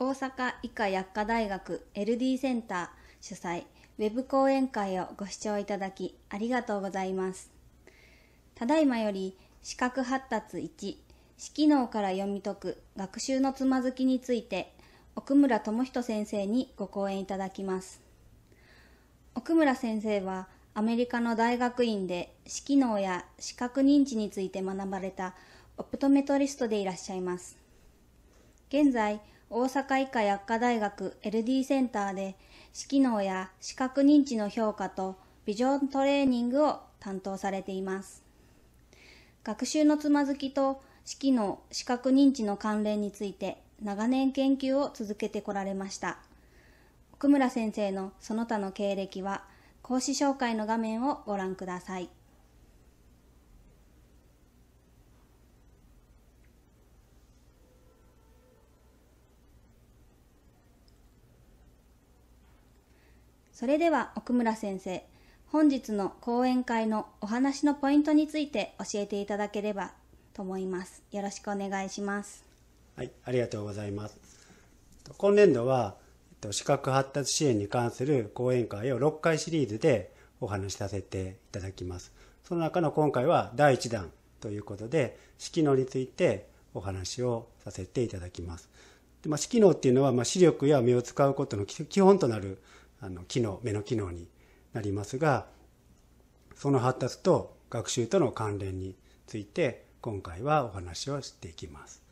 大阪医科薬科大学 LD センター主催ウェブ講演会をご視聴いただきありがとうございます。ただいまより視覚発達1、視機能から読み解く学習のつまずきについて奥村智人先生にご講演いただきます。奥村先生はアメリカの大学院で視機能や視覚認知について学ばれたオプトメトリストでいらっしゃいます。現在、大阪医科薬科大学 LD センターで視機能や視覚認知の評価とビジョントレーニングを担当されています学習のつまずきと視機能視覚認知の関連について長年研究を続けてこられました奥村先生のその他の経歴は講師紹介の画面をご覧ください。それでは奥村先生本日の講演会のお話のポイントについて教えていただければと思いますよろしくお願いしますはいありがとうございます今年度は視覚発達支援に関する講演会を6回シリーズでお話しさせていただきますその中の今回は第1弾ということで色能についてお話をさせていただきますで、まあ、色能っていうのは、まあ、視力や目を使うことの基本となるあの機能目の機能になりますがその発達と学習との関連について今回はお話をしていきます。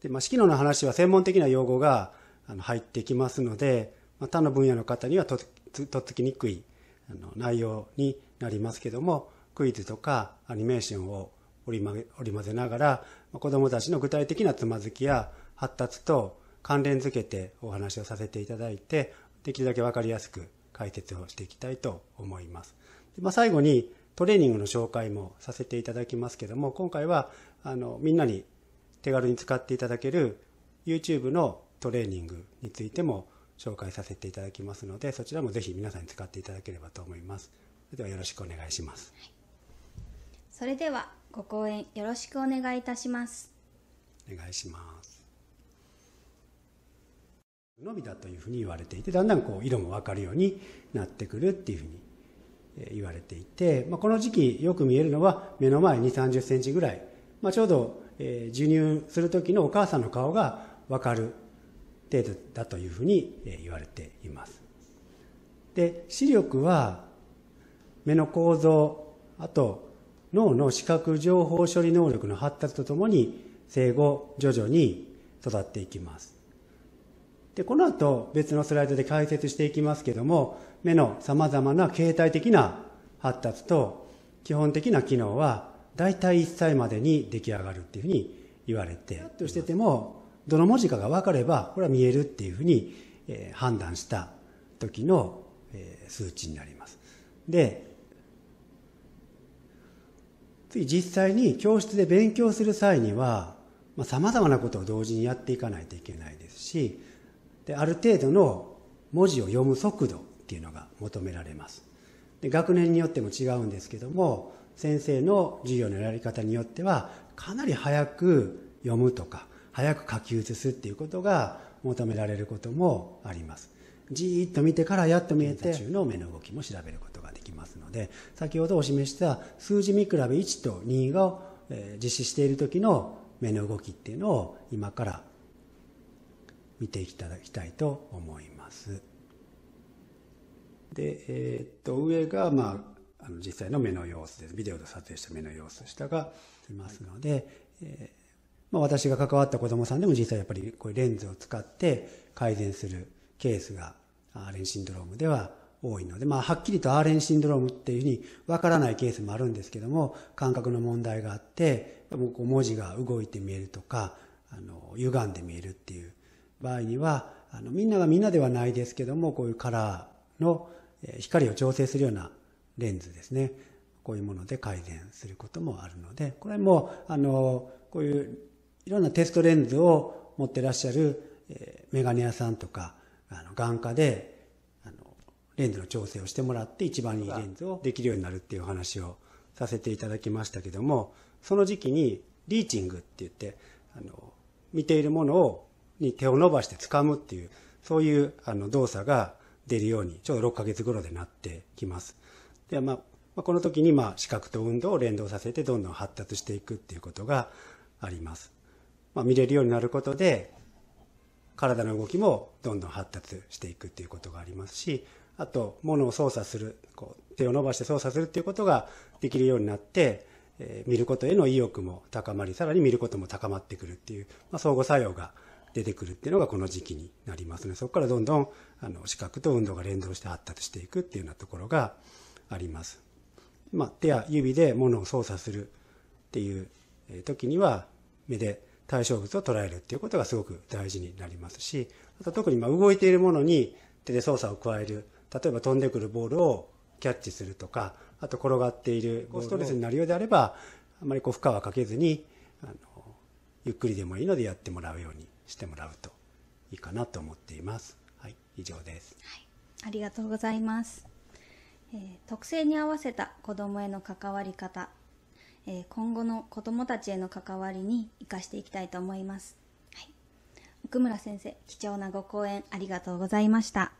でまあ、色能の話は専門的な用語が入ってきますので、まあ、他の分野の方にはととっつきにくいあの内容になりますけどもクイズとかアニメーションを織り交ぜながら子どもたちの具体的なつまずきや発達と関連づけてお話をさせていただいてできるだけ分かりやすく解説をしていきたいと思います。でまあ、最後にトレーニングの紹介もさせていただきますけども今回はあのみんなに手軽に使っていただける YouTube のトレーニングについても紹介させていただきますのでそちらもぜひ皆さんに使っていただければと思います。それではよろしくお願いします。はい、それではご講演よろしくお願いいたします。お願いします。のみだというふうに言われていてだんだんこう色も分かるようになってくるっていうふうに言われていて、まあ、この時期よく見えるのは目の前2 3 0センチぐらい、まあ、ちょうど、え授乳する時のお母さんの顔が分かる程度だというふうに言われていますで視力は目の構造あと脳の視覚情報処理能力の発達とともに生後徐々に育っていきますで、この後別のスライドで解説していきますけども、目の様々な形態的な発達と基本的な機能は大体1歳までに出来上がるっていうふうに言われて、としてても、どの文字かが分かれば、これは見えるっていうふうに、え判断した時の、え数値になります。で、次実際に教室で勉強する際には、まあ、様々なことを同時にやっていかないといけないですし、である程度の文字を読む速度っていうのが求められますで学年によっても違うんですけども先生の授業のやり方によってはかなり早く読むとか早く書き写すっていうことが求められることもありますじーっと見てからやっと見えて中の目の動きも調べることができますので先ほどお示した数字見比べ1と2が実施している時の目の動きっていうのを今から見ていただきたいと思います。で、えー、っと、上が、まあ、あの実際の目の様子です。ビデオで撮影した目の様子、下がいますので、はい、えー、まあ、私が関わった子供さんでも実際やっぱりこういうレンズを使って改善するケースが、アーレンシンドロームでは多いので、まあ、はっきりとアーレンシンドロームっていうふうにわからないケースもあるんですけども、感覚の問題があって、もうこう文字が動いて見えるとか、あの、歪んで見えるっていう場合にはあのみんながみんなではないですけどもこういうカラーの光を調整するようなレンズですねこういうもので改善することもあるのでこれもあのこういういろんなテストレンズを持ってらっしゃる、えー、メガネ屋さんとかあの眼科であのレンズの調整をしてもらって一番いいレンズをできるようになるっていう話をさせていただきましたけどもその時期にリーチングって言ってあの見ているものをに手を伸ばして掴むっていう、そういうあの動作が出るように、ちょうど6ヶ月頃でなってきます。で、まあ、この時に、まあ、視覚と運動を連動させて、どんどん発達していくっていうことがあります。まあ、見れるようになることで、体の動きもどんどん発達していくっていうことがありますし、あと、物を操作する、こう、手を伸ばして操作するっていうことができるようになって、えー、見ることへの意欲も高まり、さらに見ることも高まってくるっていう、まあ、相互作用が出てくるっていうのがこの時期になりますの、ね、でそこからどんどんあの視覚と運動が連動して発達していくっていうようなところがあります。まあ、手や指で物を操作するっていう時には目で対象物を捉えるっていうことがすごく大事になりますしあと特にま動いているものに手で操作を加える例えば飛んでくるボールをキャッチするとかあと転がっているストレスになるようであればあまりこう負荷はかけずにあのゆっくりでもいいのでやってもらうようにしてもらうといいかなと思っています。はい、以上です。はい、ありがとうございます。えー、特性に合わせた子どもへの関わり方、えー、今後の子どもたちへの関わりに生かしていきたいと思います。はい、奥村先生、貴重なご講演ありがとうございました。